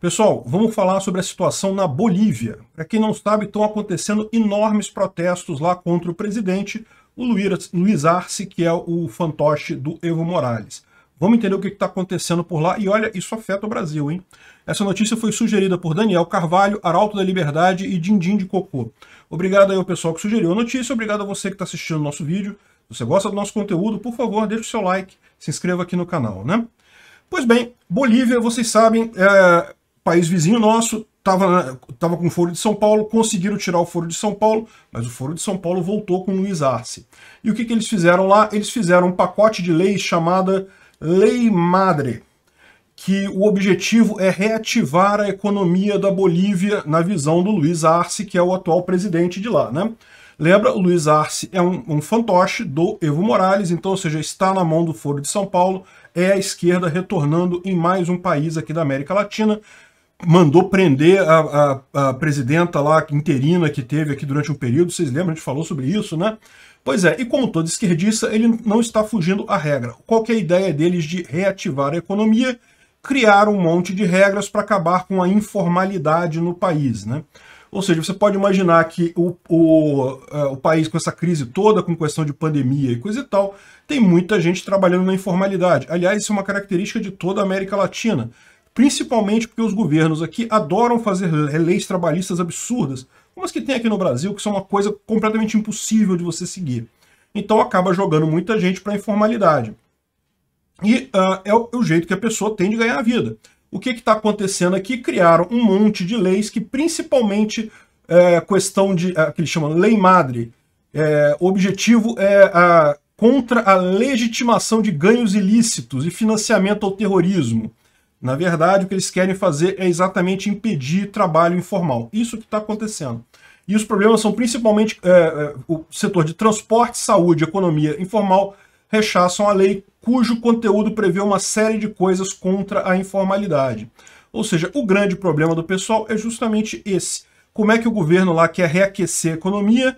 Pessoal, vamos falar sobre a situação na Bolívia. Para quem não sabe, estão acontecendo enormes protestos lá contra o presidente, o Luiz Arce, que é o fantoche do Evo Morales. Vamos entender o que está acontecendo por lá. E olha, isso afeta o Brasil, hein? Essa notícia foi sugerida por Daniel Carvalho, Arauto da Liberdade e Dindim de Cocô. Obrigado aí ao pessoal que sugeriu a notícia, obrigado a você que está assistindo o nosso vídeo. Se você gosta do nosso conteúdo, por favor, deixe o seu like, se inscreva aqui no canal, né? Pois bem, Bolívia, vocês sabem, é, país vizinho nosso, estava tava com o Foro de São Paulo, conseguiram tirar o Foro de São Paulo, mas o Foro de São Paulo voltou com Luiz Arce. E o que, que eles fizeram lá? Eles fizeram um pacote de leis chamada Lei Madre, que o objetivo é reativar a economia da Bolívia na visão do Luiz Arce, que é o atual presidente de lá, né? Lembra, o Luiz Arce é um, um fantoche do Evo Morales, então, ou seja, está na mão do Foro de São Paulo, é a esquerda retornando em mais um país aqui da América Latina, mandou prender a, a, a, presidenta lá interina que teve aqui durante um período, vocês lembram, a gente falou sobre isso, né? Pois é, e como todo esquerdista, ele não está fugindo à regra. Qual é a ideia deles de reativar a economia? Criar um monte de regras para acabar com a informalidade no país, né? Ou seja, você pode imaginar que o, o, é, o país com essa crise toda, com questão de pandemia e coisa e tal, tem muita gente trabalhando na informalidade. Aliás, isso é uma característica de toda a América Latina. Principalmente porque os governos aqui adoram fazer leis trabalhistas absurdas, como as que tem aqui no Brasil, que são uma coisa completamente impossível de você seguir. Então acaba jogando muita gente para a informalidade. E uh, é, o, é o jeito que a pessoa tem de ganhar a vida. O que está acontecendo aqui? Criaram um monte de leis que principalmente é, questão de, é, que eles chamam lei madre, é, objetivo é a, contra a legitimação de ganhos ilícitos e financiamento ao terrorismo. Na verdade, o que eles querem fazer é exatamente impedir trabalho informal. Isso que está acontecendo. E os problemas são principalmente é, é, o setor de transporte, saúde, economia informal rechaçam a lei cujo conteúdo prevê uma série de coisas contra a informalidade. Ou seja, o grande problema do pessoal é justamente esse. Como é que o governo lá quer reaquecer a economia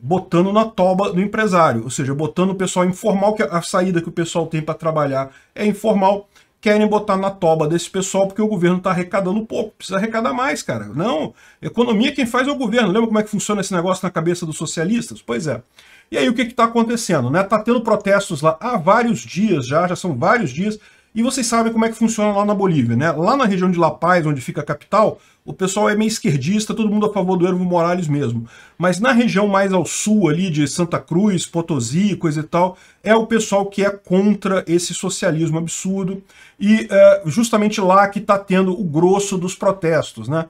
botando na toba do empresário, ou seja, botando o pessoal informal, que a saída que o pessoal tem para trabalhar é informal, querem botar na toba desse pessoal porque o governo está arrecadando pouco, precisa arrecadar mais, cara. Não, economia quem faz é o governo. Lembra como é que funciona esse negócio na cabeça dos socialistas? Pois é. E aí o que está acontecendo? Está né? Tá tendo protestos lá há vários dias já, já são vários dias. E vocês sabem como é que funciona lá na Bolívia, né? Lá na região de La Paz, onde fica a capital, o pessoal é meio esquerdista, todo mundo a favor do Evo Morales mesmo. Mas na região mais ao sul ali de Santa Cruz, Potosí, coisa e tal, é o pessoal que é contra esse socialismo absurdo. E é, justamente lá que está tendo o grosso dos protestos, né?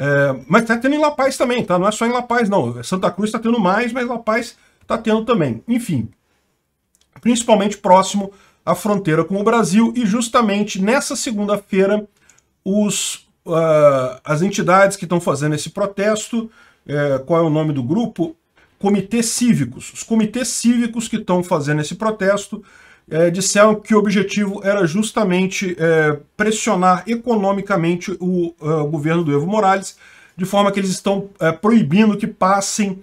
É, mas está tendo em La Paz também, tá? Não é só em La Paz, não. Santa Cruz está tendo mais, mas La Paz está tendo também. Enfim, principalmente próximo a fronteira com o Brasil e justamente nessa segunda-feira os uh, as entidades que estão fazendo esse protesto, eh, qual é o nome do grupo? Comitês cívicos. Os comitês cívicos que estão fazendo esse protesto eh, disseram que o objetivo era justamente eh, pressionar economicamente o ah, governo do Evo Morales, de forma que eles estão proibindo que passem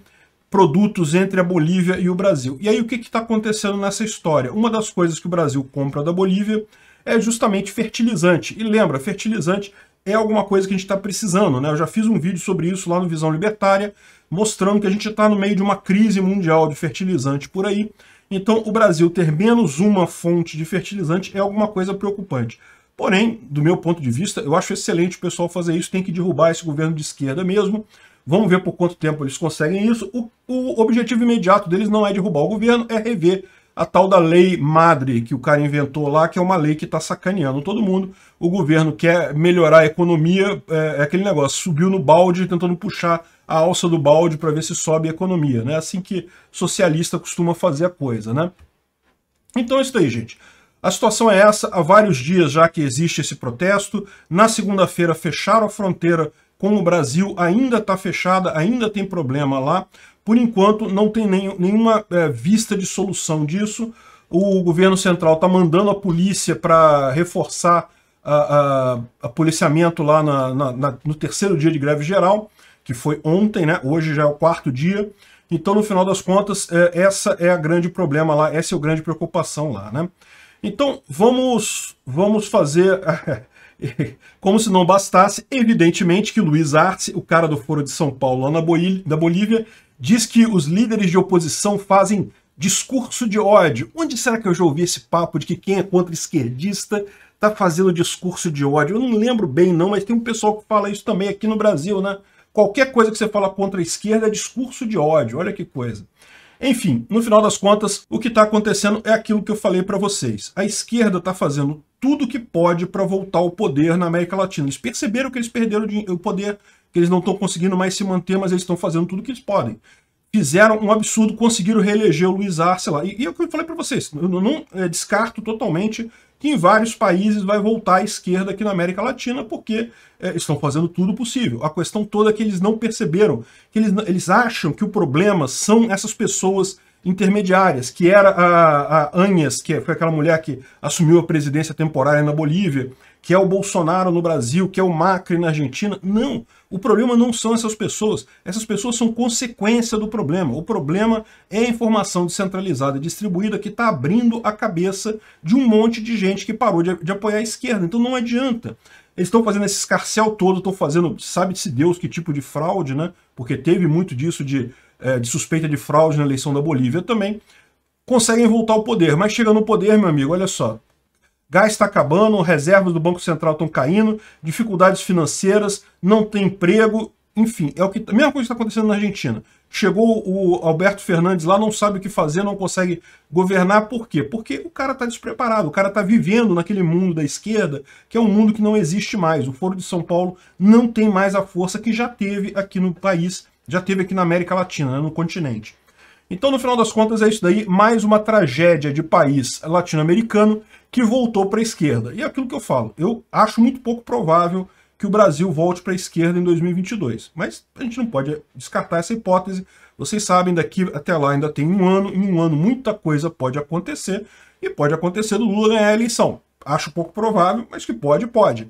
produtos entre a Bolívia e o Brasil. E aí o que está acontecendo nessa história? Uma das coisas que o Brasil compra da Bolívia é justamente fertilizante. E lembra, fertilizante é alguma coisa que a gente está precisando, né? Eu já fiz um vídeo sobre isso lá no Visão Libertária, mostrando que a gente está no meio de uma crise mundial de fertilizante por aí. Então, o Brasil ter menos uma fonte de fertilizante é alguma coisa preocupante. Porém, do meu ponto de vista, eu acho excelente o pessoal fazer isso, tem que derrubar esse governo de esquerda mesmo. Vamos ver por quanto tempo eles conseguem isso. O, o objetivo imediato deles não é derrubar o governo, é rever a tal da lei madre que o cara inventou lá, que é uma lei que está sacaneando todo mundo. O governo quer melhorar a economia, é, é, aquele negócio, subiu no balde tentando puxar a alça do balde para ver se sobe a economia, né? Assim que socialista costuma fazer a coisa, né? Então é isso aí, gente. A situação é essa, há vários dias já que existe esse protesto. Na segunda-feira fecharam a fronteira como o Brasil ainda está fechada, ainda tem problema lá. Por enquanto, não tem nem, nenhuma é, vista de solução disso. O governo central está mandando a polícia para reforçar a, a, a, policiamento lá na, na, na, no terceiro dia de greve geral, que foi ontem, né? hoje já é o quarto dia. Então, no final das contas, é, essa é a grande problema lá, essa é a grande preocupação lá. Né? Então, vamos, vamos fazer... Como se não bastasse, evidentemente que Luiz Arce, o cara do Foro de São Paulo lá na da Bolívia, diz que os líderes de oposição fazem discurso de ódio. Onde será que eu já ouvi esse papo de que quem é contra esquerdista tá fazendo discurso de ódio? Eu não lembro bem não, mas tem um pessoal que fala isso também aqui no Brasil, né? Qualquer coisa que você fala contra a esquerda é discurso de ódio, olha que coisa. Enfim, no final das contas, o que está acontecendo é aquilo que eu falei para vocês. A esquerda está fazendo tudo que pode para voltar ao poder na América Latina. Eles perceberam que eles perderam o poder, que eles não estão conseguindo mais se manter, mas eles estão fazendo tudo que eles podem. Fizeram um absurdo, conseguiram reeleger o Luiz Arce lá. E, e é o que eu falei para vocês, eu não é, descarto totalmente que em vários países vai voltar a esquerda aqui na América Latina, porque é, estão fazendo tudo possível. A questão toda é que eles não perceberam, que eles, eles acham que o problema são essas pessoas intermediárias, que era a, a Anhes, que foi aquela mulher que assumiu a presidência temporária na Bolívia, que é o Bolsonaro no Brasil, que é o Macri na Argentina. Não, o problema não são essas pessoas. Essas pessoas são consequência do problema. O problema é a informação descentralizada e distribuída que está abrindo a cabeça de um monte de gente que parou de, de apoiar a esquerda. Então não adianta. Eles estão fazendo esse escarcel todo, estão fazendo, sabe-se Deus que tipo de fraude, né? Porque teve muito disso de é, de suspeita de fraude na eleição da Bolívia também, conseguem voltar ao poder. Mas chega no poder, meu amigo, olha só. Gás está acabando, reservas do Banco Central estão caindo, dificuldades financeiras, não tem emprego, enfim, é o que, a mesma coisa que está acontecendo na Argentina. Chegou o Alberto Fernandes lá, não sabe o que fazer, não consegue governar, por quê? Porque o cara está despreparado, o cara está vivendo naquele mundo da esquerda, que é um mundo que não existe mais. O Foro de São Paulo não tem mais a força que já teve aqui no país já teve aqui na América Latina, né, no continente. Então, no final das contas, é isso daí, mais uma tragédia de país latino-americano que voltou para a esquerda. E é aquilo que eu falo, eu acho muito pouco provável que o Brasil volte para a esquerda em 2022. Mas a gente não pode descartar essa hipótese. Vocês sabem, daqui até lá ainda tem um ano, em um ano muita coisa pode acontecer, e pode acontecer do Lula ganhar a eleição. Acho pouco provável, mas que pode, pode.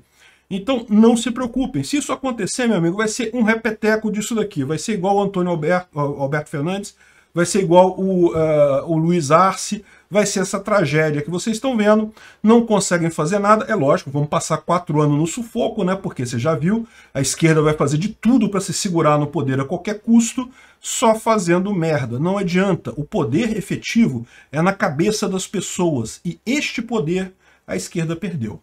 Então não se preocupem. Se isso acontecer, meu amigo, vai ser um repeteco disso daqui. Vai ser igual o Antônio Alberto, Alberto Fernandes, vai ser igual o, uh, o Luiz Arce, vai ser essa tragédia que vocês estão vendo. Não conseguem fazer nada, é lógico, vamos passar quatro anos no sufoco, né? Porque você já viu, a esquerda vai fazer de tudo para se segurar no poder a qualquer custo, só fazendo merda. Não adianta. O poder efetivo é na cabeça das pessoas e este poder a esquerda perdeu.